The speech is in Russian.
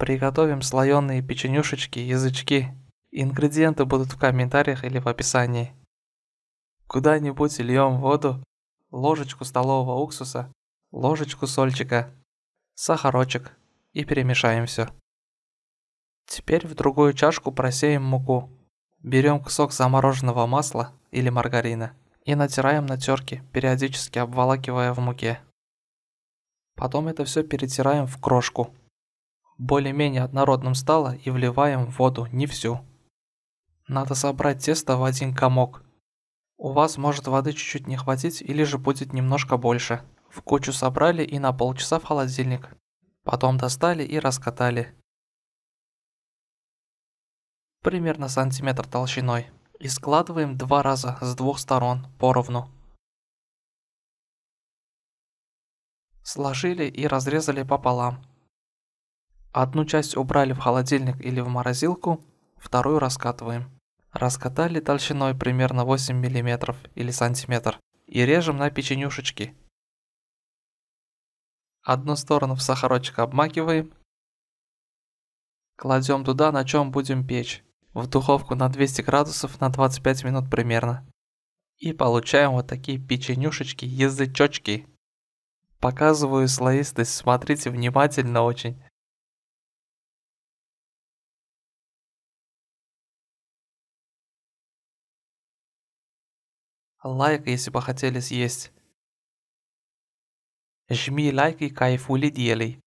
Приготовим слоеные печенюшечки, язычки. Ингредиенты будут в комментариях или в описании. Куда-нибудь льем воду, ложечку столового уксуса, ложечку сольчика, сахарочек и перемешаем все. Теперь в другую чашку просеем муку. Берем кусок замороженного масла или маргарина и натираем на терке, периодически обволакивая в муке. Потом это все перетираем в крошку более-менее однородным стало и вливаем в воду не всю. Надо собрать тесто в один комок. У вас может воды чуть-чуть не хватить или же будет немножко больше. В кучу собрали и на полчаса в холодильник. Потом достали и раскатали. Примерно сантиметр толщиной. И складываем два раза с двух сторон поровну. Сложили и разрезали пополам. Одну часть убрали в холодильник или в морозилку, вторую раскатываем. Раскатали толщиной примерно 8 мм или сантиметр и режем на печенюшечки. Одну сторону в сахарочек обмакиваем. Кладем туда, на чем будем печь. В духовку на 200 градусов на 25 минут примерно. И получаем вот такие печенюшечки-язычочки. Показываю слоистость, смотрите внимательно очень. Лайк, если бы хотели съесть. Жми лайк и кайфули делай.